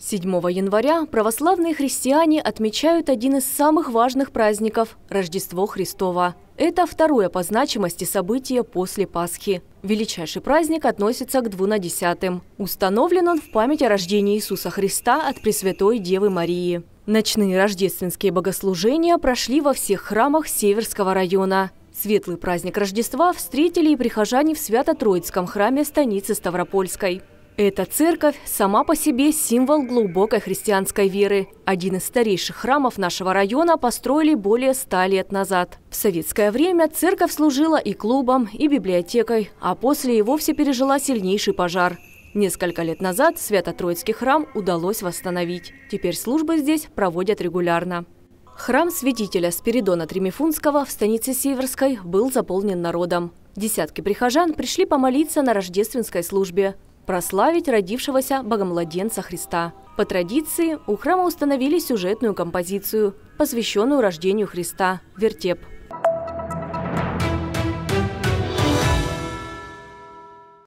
7 января православные христиане отмечают один из самых важных праздников – Рождество Христова. Это второе по значимости событие после Пасхи. Величайший праздник относится к двунадесятым. Установлен он в память о рождении Иисуса Христа от Пресвятой Девы Марии. Ночные рождественские богослужения прошли во всех храмах Северского района. Светлый праздник Рождества встретили и прихожане в Свято-Троицком храме станицы Ставропольской. Эта церковь сама по себе символ глубокой христианской веры. Один из старейших храмов нашего района построили более ста лет назад. В советское время церковь служила и клубом, и библиотекой, а после и вовсе пережила сильнейший пожар. Несколько лет назад Свято-Троицкий храм удалось восстановить. Теперь службы здесь проводят регулярно. Храм святителя Спиридона Тремифунского в станице Северской был заполнен народом. Десятки прихожан пришли помолиться на рождественской службе прославить родившегося богомладенца Христа. По традиции у храма установили сюжетную композицию, посвященную рождению Христа – «Вертеп».